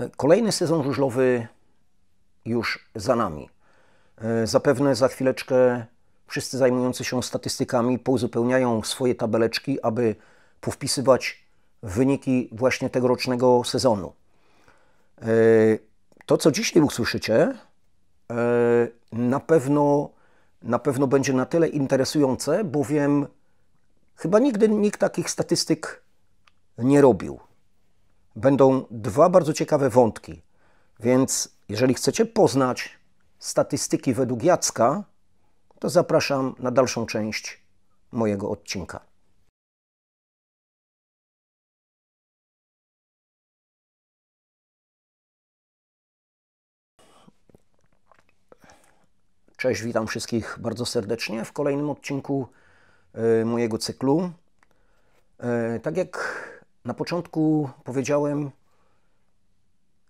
E, kolejny sezon żużlowy już za nami. E, zapewne za chwileczkę wszyscy zajmujący się statystykami pouzupełniają swoje tabeleczki, aby powpisywać wyniki właśnie tegorocznego sezonu. E, to, co dzisiaj usłyszycie, na pewno, na pewno będzie na tyle interesujące, bowiem chyba nigdy nikt takich statystyk nie robił będą dwa bardzo ciekawe wątki. Więc jeżeli chcecie poznać statystyki według Jacka, to zapraszam na dalszą część mojego odcinka. Cześć, witam wszystkich bardzo serdecznie w kolejnym odcinku e, mojego cyklu. E, tak jak na początku powiedziałem,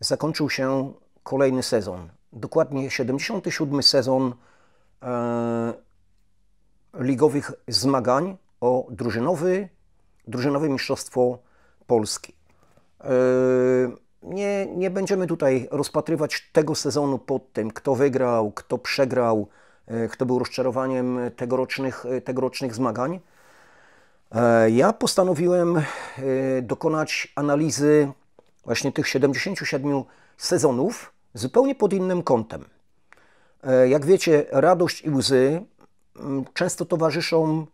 zakończył się kolejny sezon. Dokładnie 77 sezon e, ligowych zmagań o drużynowy, drużynowe mistrzostwo Polski. E, nie, nie będziemy tutaj rozpatrywać tego sezonu pod tym, kto wygrał, kto przegrał, e, kto był rozczarowaniem tegorocznych, e, tegorocznych zmagań. E, ja postanowiłem e, dokonać analizy właśnie tych 77 sezonów zupełnie pod innym kątem. E, jak wiecie, radość i łzy mm, często towarzyszą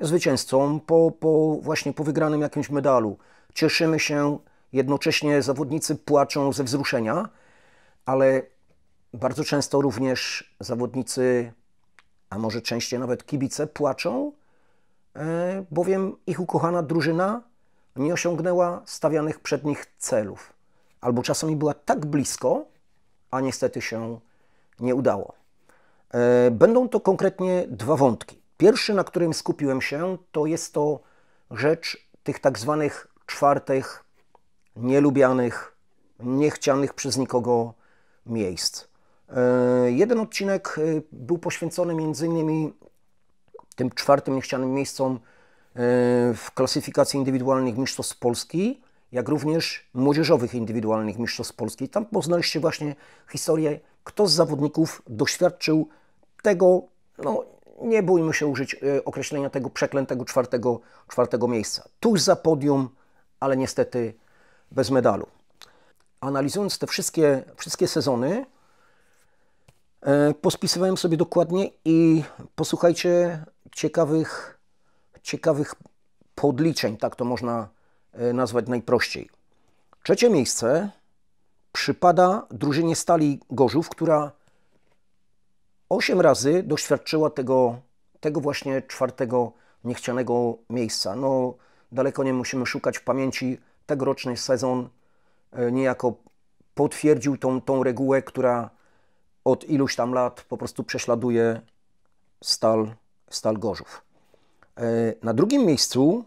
zwycięzcom po, po właśnie po wygranym jakimś medalu. Cieszymy się, jednocześnie zawodnicy płaczą ze wzruszenia, ale bardzo często również zawodnicy, a może częściej nawet kibice płaczą E, bowiem ich ukochana drużyna nie osiągnęła stawianych przed nich celów, albo czasami była tak blisko, a niestety się nie udało. E, będą to konkretnie dwa wątki. Pierwszy, na którym skupiłem się, to jest to rzecz tych tak zwanych czwartych, nielubianych, niechcianych przez nikogo miejsc. E, jeden odcinek był poświęcony między innymi tym czwartym niechcianym miejscom e, w klasyfikacji indywidualnych mistrzostw Polski, jak również młodzieżowych indywidualnych mistrzostw Polski. Tam poznaliście właśnie historię, kto z zawodników doświadczył tego, no nie bójmy się użyć e, określenia tego przeklętego czwartego, czwartego miejsca. Tuż za podium, ale niestety bez medalu. Analizując te wszystkie, wszystkie sezony, E, pospisywałem sobie dokładnie i posłuchajcie ciekawych, ciekawych podliczeń, tak to można e, nazwać najprościej. Trzecie miejsce przypada drużynie Stali Gorzów, która 8 razy doświadczyła tego, tego właśnie czwartego niechcianego miejsca. No, daleko nie musimy szukać w pamięci. Tegoroczny sezon e, niejako potwierdził tą, tą regułę, która od iluś tam lat po prostu prześladuje stal, stal Gorzów. E, na drugim miejscu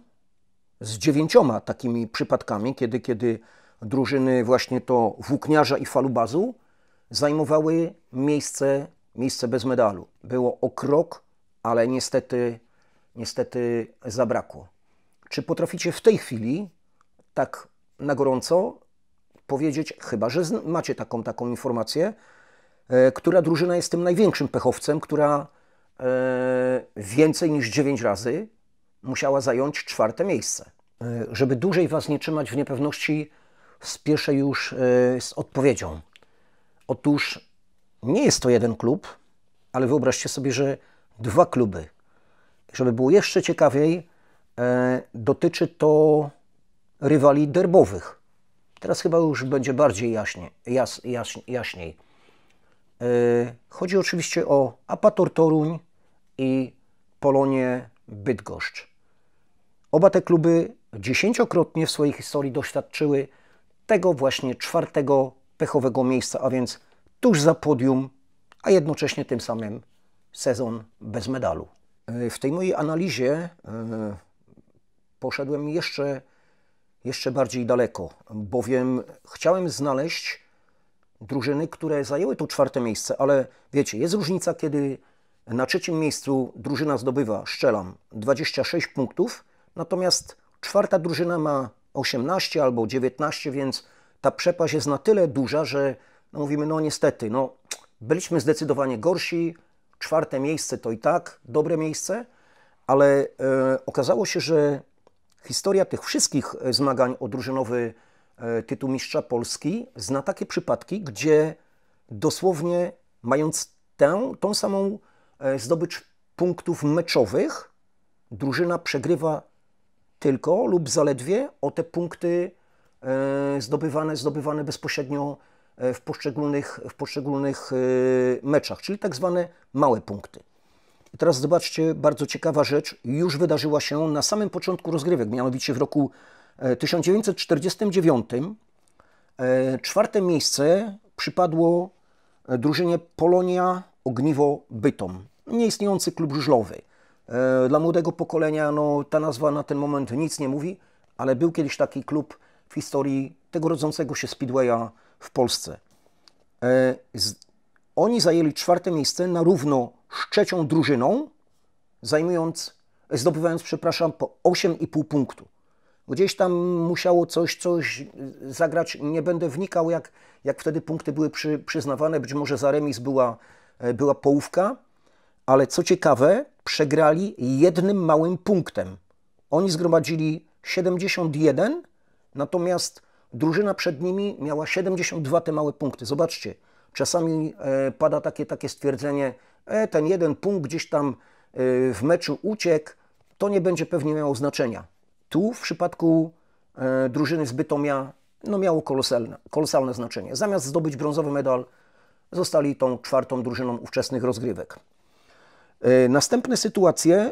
z dziewięcioma takimi przypadkami, kiedy, kiedy drużyny właśnie to włókniarza i falubazu zajmowały miejsce, miejsce bez medalu. Było o krok, ale niestety, niestety zabrakło. Czy potraficie w tej chwili tak na gorąco powiedzieć, chyba że macie taką, taką informację, E, która drużyna jest tym największym pechowcem, która e, więcej niż 9 razy musiała zająć czwarte miejsce. E, żeby dłużej Was nie trzymać w niepewności, spieszę już z odpowiedzią. Otóż nie jest to jeden klub, ale wyobraźcie sobie, że dwa kluby. Żeby było jeszcze ciekawiej, dotyczy to rywali derbowych. Teraz chyba już będzie bardziej jaśnie, jas, jaś, jaśniej. E, chodzi oczywiście o Apator Toruń i Polonie Bydgoszcz. Oba te kluby dziesięciokrotnie w swojej historii doświadczyły tego właśnie czwartego pechowego miejsca, a więc tuż za podium, a jednocześnie tym samym sezon bez medalu. E, w tej mojej analizie e, poszedłem jeszcze, jeszcze bardziej daleko, bowiem chciałem znaleźć drużyny, które zajęły to czwarte miejsce, ale wiecie, jest różnica, kiedy na trzecim miejscu drużyna zdobywa, szczelam, 26 punktów, natomiast czwarta drużyna ma 18 albo 19, więc ta przepaść jest na tyle duża, że no mówimy, no niestety, no byliśmy zdecydowanie gorsi, czwarte miejsce to i tak dobre miejsce, ale e, okazało się, że historia tych wszystkich e, zmagań o drużynowy E, tytuł mistrza Polski, zna takie przypadki, gdzie dosłownie mając tę, tą samą e, zdobycz punktów meczowych, drużyna przegrywa tylko lub zaledwie o te punkty e, zdobywane, zdobywane bezpośrednio w poszczególnych, w poszczególnych meczach, czyli tak zwane małe punkty. I teraz zobaczcie, bardzo ciekawa rzecz już wydarzyła się na samym początku rozgrywek, mianowicie w roku 1949 e, e, czwarte miejsce przypadło e, drużynie Polonia Ogniwo Bytom, nieistniejący klub żużlowy. Dla młodego pokolenia no, ta nazwa na ten moment nic nie mówi, ale był kiedyś taki klub w historii tego rodzącego się Speedwaya w Polsce. Oni zajęli czwarte miejsce na równo z trzecią drużyną, zajmując, zdobywając, przepraszam, po 8,5 punktu. Gdzieś tam musiało coś, coś zagrać. Nie będę wnikał, jak, jak wtedy punkty były przy, przyznawane. Być może za remis była, e, była połówka, ale co ciekawe, przegrali jednym małym punktem. Oni zgromadzili 71, natomiast drużyna przed nimi miała 72 te małe punkty. Zobaczcie, czasami e, pada takie, takie stwierdzenie, e, ten jeden punkt gdzieś tam e, w meczu uciekł, to nie będzie pewnie miało znaczenia. Tu w przypadku e, drużyny z Bytomia no miało kolosalne, kolosalne znaczenie. Zamiast zdobyć brązowy medal, zostali tą czwartą drużyną ówczesnych rozgrywek. E, następne sytuacje,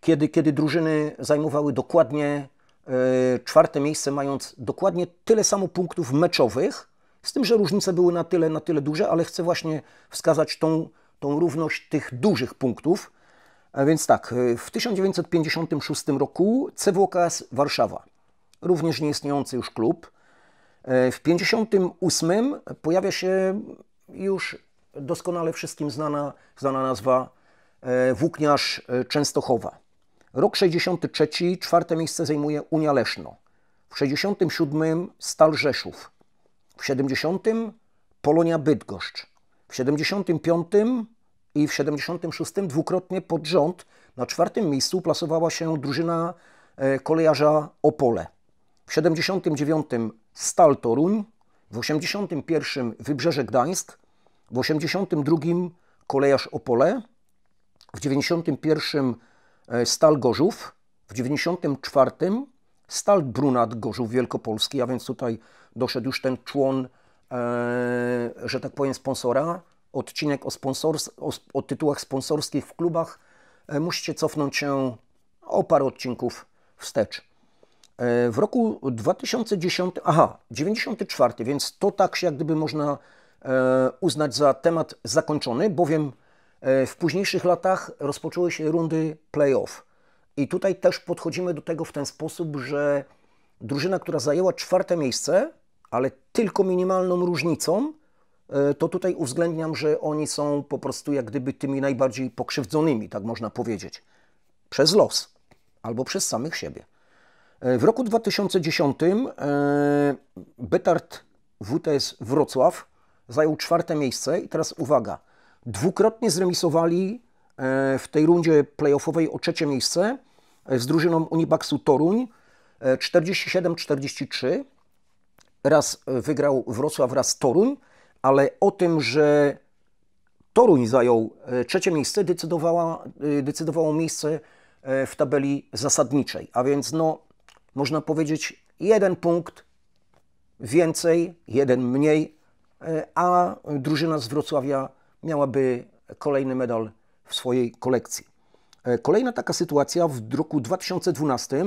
kiedy, kiedy drużyny zajmowały dokładnie e, czwarte miejsce, mając dokładnie tyle samo punktów meczowych, z tym, że różnice były na tyle, na tyle duże, ale chcę właśnie wskazać tą, tą równość tych dużych punktów, a więc tak, y, w 1956 roku CWKS Warszawa, również nieistniejący już klub. Y, w 1958 pojawia się już doskonale wszystkim znana, znana nazwa y, Włókniarz Częstochowa. Rok 63, czwarte miejsce zajmuje Unia Leszno. W 67 Stal Rzeszów. W 70 Polonia Bydgoszcz. W 75 i w 76 dwukrotnie pod rząd na czwartym miejscu plasowała się drużyna e, kolejarza Opole. W 79 Stal Toruń, w 81 Wybrzeże Gdańsk, w 82 Kolejarz Opole, w 91 e, Stal Gorzów, w 94 Stal Brunat Gorzów Wielkopolski, a więc tutaj doszedł już ten człon, e, że tak powiem, sponsora odcinek o, sponsors, o, o tytułach sponsorskich w klubach, e, musicie cofnąć się o parę odcinków wstecz. E, w roku 2010, aha, 94, więc to tak się jak gdyby można e, uznać za temat zakończony, bowiem w późniejszych latach rozpoczęły się rundy playoff. I tutaj też podchodzimy do tego w ten sposób, że drużyna, która zajęła czwarte miejsce, ale tylko minimalną różnicą, E, to tutaj uwzględniam, że oni są po prostu jak gdyby tymi najbardziej pokrzywdzonymi, tak można powiedzieć, przez los albo przez samych siebie. E, w roku 2010 e, Betard WTS Wrocław zajął czwarte miejsce i teraz uwaga, dwukrotnie zremisowali w tej rundzie playoffowej o trzecie miejsce z drużyną Unibaksu Toruń 47-43. Raz wygrał Wrocław, raz Toruń ale o tym, że Toruń zajął e, trzecie miejsce, decydowała, e, decydowało miejsce e, w tabeli zasadniczej. A więc, no, można powiedzieć, jeden punkt więcej, jeden mniej, a drużyna z Wrocławia miałaby kolejny medal w swojej kolekcji. Kolejna taka sytuacja w roku 2012.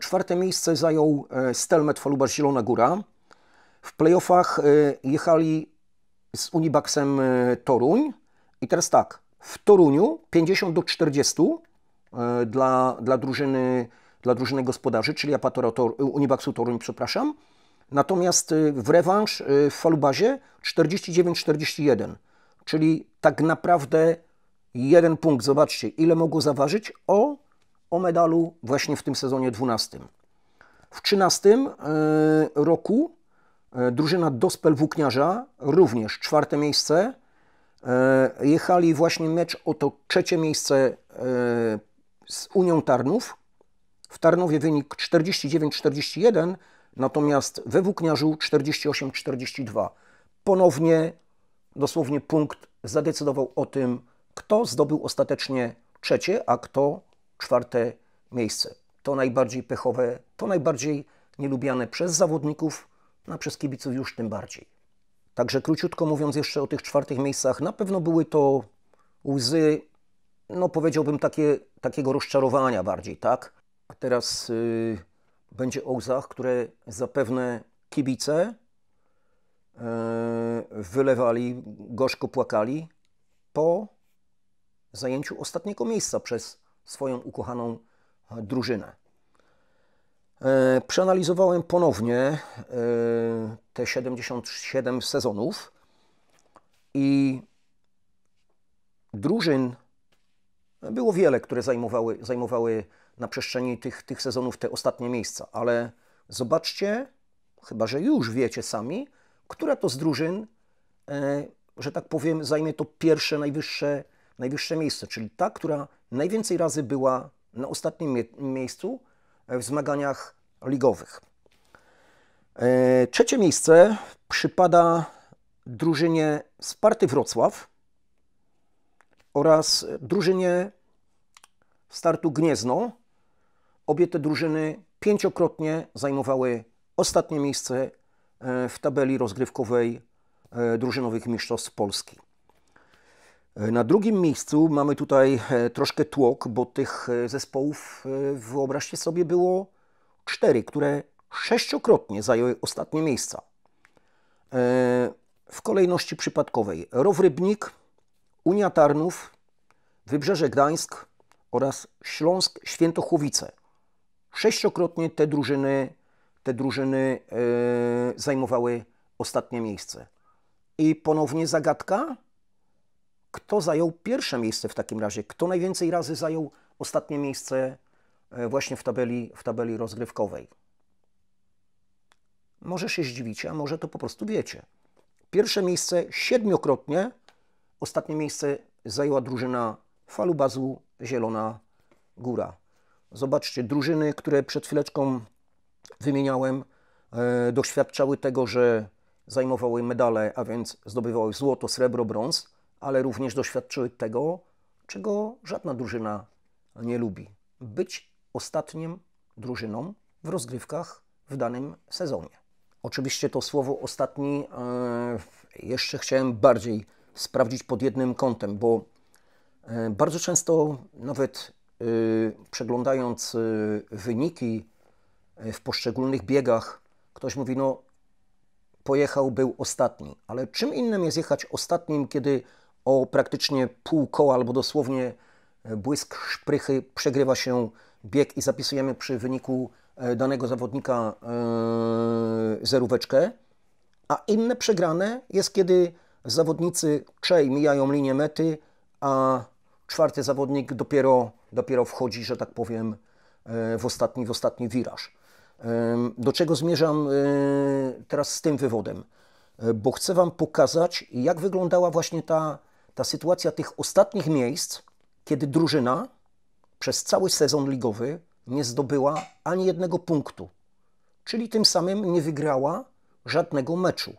Czwarte miejsce zajął Stelmet Falubar Zielona Góra. W playoffach jechali z Unibaksem e, Toruń. I teraz tak, w Toruniu 50 do 40 e, dla, dla, drużyny, dla drużyny gospodarzy, czyli Apatora Tor, e, Unibaksu Toruń, przepraszam. Natomiast w rewanż w Falubazie 49-41, czyli tak naprawdę jeden punkt. Zobaczcie, ile mogło zaważyć o, o medalu właśnie w tym sezonie 12. W 13 roku E, drużyna Dospel Włókniarza, również czwarte miejsce. E, jechali właśnie mecz o to trzecie miejsce e, z Unią Tarnów. W Tarnowie wynik 49-41, natomiast we Włókniarzu 48-42. Ponownie, dosłownie punkt zadecydował o tym, kto zdobył ostatecznie trzecie, a kto czwarte miejsce. To najbardziej pechowe, to najbardziej nielubiane przez zawodników, a przez kibiców już tym bardziej. Także króciutko mówiąc jeszcze o tych czwartych miejscach, na pewno były to łzy, no powiedziałbym takie, takiego rozczarowania bardziej, tak? A teraz yy, będzie o łzach, które zapewne kibice yy, wylewali, gorzko płakali po zajęciu ostatniego miejsca przez swoją ukochaną drużynę. E, przeanalizowałem ponownie e, te 77 sezonów i drużyn e, było wiele, które zajmowały, zajmowały na przestrzeni tych, tych sezonów te ostatnie miejsca, ale zobaczcie, chyba że już wiecie sami, która to z drużyn, że tak powiem, zajmie to pierwsze, najwyższe, najwyższe miejsce, czyli ta, która najwięcej razy była na ostatnim miejscu, w zmaganiach ligowych. E, trzecie miejsce przypada drużynie Sparty Wrocław oraz drużynie Startu Gniezno. Obie te drużyny pięciokrotnie zajmowały ostatnie miejsce e, w tabeli rozgrywkowej e, drużynowych mistrzostw Polski. E, na drugim miejscu mamy tutaj e, troszkę tłok, bo tych e, zespołów, wyobraźcie sobie, było cztery, które sześciokrotnie zajęły ostatnie miejsca. W kolejności przypadkowej Row Rybnik, Unia Tarnów, Wybrzeże Gdańsk oraz Śląsk Świętochłowice. Sześciokrotnie te drużyny, te drużyny zajmowały ostatnie miejsce. I ponownie zagadka? kto zajął pierwsze miejsce w takim razie? Kto najwięcej razy zajął ostatnie miejsce e, właśnie w tabeli, w tabeli rozgrywkowej? Może się zdziwicie, a może to po prostu wiecie. Pierwsze miejsce siedmiokrotnie, ostatnie miejsce zajęła drużyna Falubazu Zielona Góra. Zobaczcie, drużyny, które przed chwileczką wymieniałem, e, doświadczały tego, że zajmowały medale, a więc zdobywały złoto, srebro, brąz ale również doświadczyły tego, czego żadna drużyna nie lubi być ostatnim drużyną w rozgrywkach w danym sezonie. Oczywiście to słowo ostatni e, jeszcze chciałem bardziej sprawdzić pod jednym kątem, bo e, bardzo często nawet e, przeglądając wyniki w poszczególnych biegach, ktoś mówi, no pojechał, był ostatni. Ale czym innym jest jechać ostatnim, kiedy o praktycznie pół koła albo dosłownie e, błysk szprychy przegrywa się bieg i zapisujemy przy wyniku e, danego zawodnika e, zeróweczkę, a inne przegrane jest kiedy zawodnicy trzej mijają linię mety, a czwarty zawodnik dopiero, dopiero wchodzi, że tak powiem, w ostatni, w ostatni wiraż. Do czego zmierzam teraz z tym wywodem? Bo chcę Wam pokazać, jak wyglądała właśnie ta ta sytuacja tych ostatnich miejsc, kiedy drużyna przez cały sezon ligowy nie zdobyła ani jednego punktu, czyli tym samym nie wygrała żadnego meczu.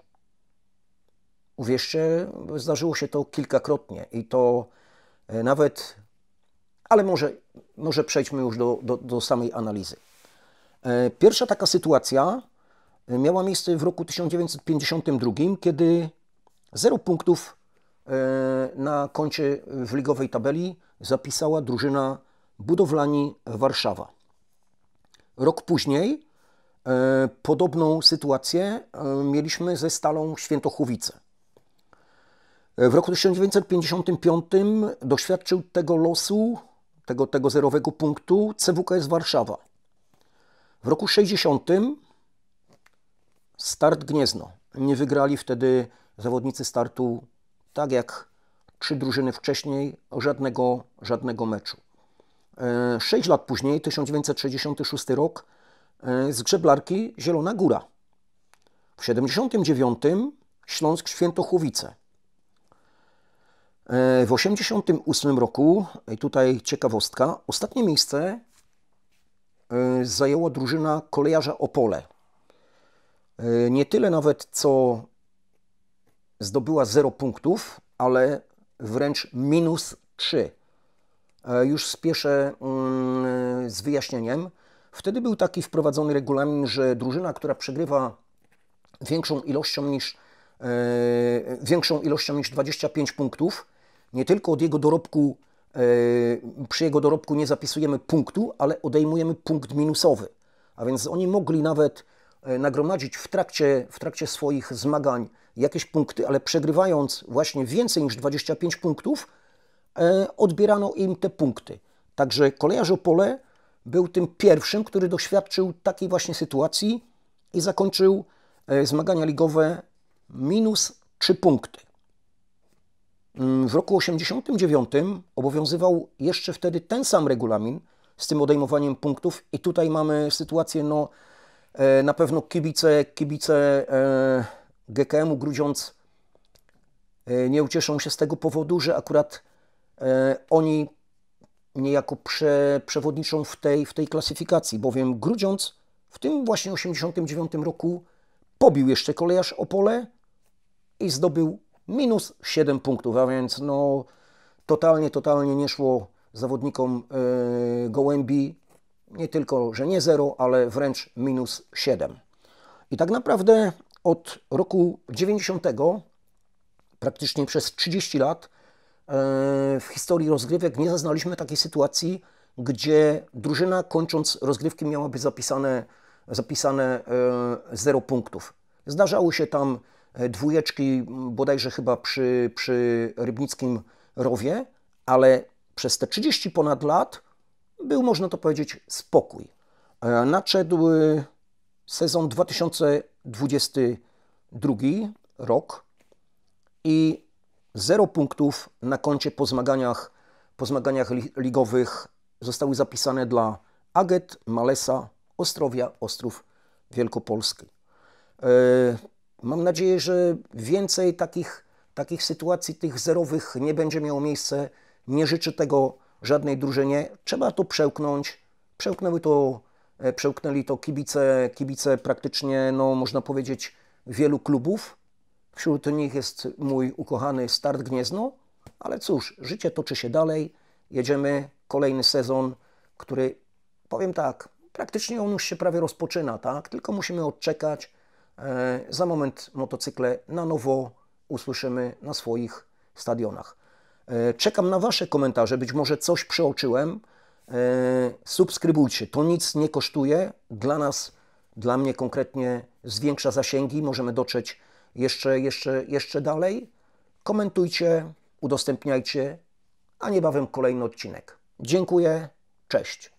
Uwierzcie, zdarzyło się to kilkakrotnie i to e, nawet, ale może, może przejdźmy już do, do, do samej analizy. E, pierwsza taka sytuacja e, miała miejsce w roku 1952, kiedy zero punktów E, na koncie w ligowej tabeli zapisała drużyna Budowlani Warszawa. Rok później e, podobną sytuację e, mieliśmy ze Stalą Świętochłowice. W roku 1955 doświadczył tego losu, tego, tego zerowego punktu CWKS Warszawa. W roku 60 start Gniezno. Nie wygrali wtedy zawodnicy startu tak jak trzy drużyny wcześniej, żadnego, żadnego meczu. E, sześć lat później, 1966 rok, e, z grzeblarki Zielona Góra. W 79 Śląsk Świętochłowice. E, w 88 roku, i tutaj ciekawostka, ostatnie miejsce zajęła drużyna kolejarza Opole. Nie tyle nawet co zdobyła 0 punktów, ale wręcz minus 3. E, już spieszę mm, z wyjaśnieniem. Wtedy był taki wprowadzony regulamin, że drużyna, która przegrywa większą ilością niż, e, większą ilością niż 25 punktów, nie tylko od jego dorobku, e, przy jego dorobku nie zapisujemy punktu, ale odejmujemy punkt minusowy. A więc oni mogli nawet nagromadzić w trakcie, w trakcie swoich zmagań jakieś punkty, ale przegrywając właśnie więcej niż 25 punktów, e, odbierano im te punkty. Także kolejarz Opole był tym pierwszym, który doświadczył takiej właśnie sytuacji i zakończył e, zmagania ligowe minus 3 punkty. Mm, w roku 1989 obowiązywał jeszcze wtedy ten sam regulamin z tym odejmowaniem punktów i tutaj mamy sytuację, no e, na pewno kibice, kibice GKM-u grudziąc, e, nie ucieszą się z tego powodu, że akurat e, oni niejako prze, przewodniczą w tej, w tej klasyfikacji, bowiem grudziąc w tym właśnie 1989 roku pobił jeszcze kolejarz Opole i zdobył minus 7 punktów, a więc no totalnie, totalnie nie szło zawodnikom yy, Gołębi nie tylko, że nie 0, ale wręcz minus 7. I tak naprawdę od roku 90 praktycznie przez 30 lat e, w historii rozgrywek nie zaznaliśmy takiej sytuacji, gdzie drużyna kończąc rozgrywki miałaby zapisane, zapisane 0 e, punktów. Zdarzały się tam e, dwójeczki bodajże chyba przy, przy Rybnickim Rowie, ale przez te 30 ponad lat był, można to powiedzieć, spokój. Nadszedł sezon 2000 22 rok i 0 punktów na koncie po zmaganiach, po zmaganiach ligowych zostały zapisane dla Aget, Malesa, Ostrowia, Ostrów Wielkopolski. E, mam nadzieję, że więcej takich, takich sytuacji, tych zerowych nie będzie miało miejsce. Nie życzę tego żadnej drużynie. Trzeba to przełknąć. Przełknęły to E, przełknęli to kibice, kibice praktycznie, no, można powiedzieć, wielu klubów. Wśród nich jest mój ukochany Start Gniezno, ale cóż, życie toczy się dalej. Jedziemy kolejny sezon, który, powiem tak, praktycznie on już się prawie rozpoczyna, tak? Tylko musimy odczekać. E, za moment motocykle na nowo usłyszymy na swoich stadionach. E, czekam na Wasze komentarze, być może coś przeoczyłem. E, subskrybujcie. To nic nie kosztuje. Dla nas, dla mnie konkretnie zwiększa zasięgi. Możemy dotrzeć jeszcze, jeszcze, jeszcze dalej. Komentujcie, udostępniajcie, a niebawem kolejny odcinek. Dziękuję, cześć.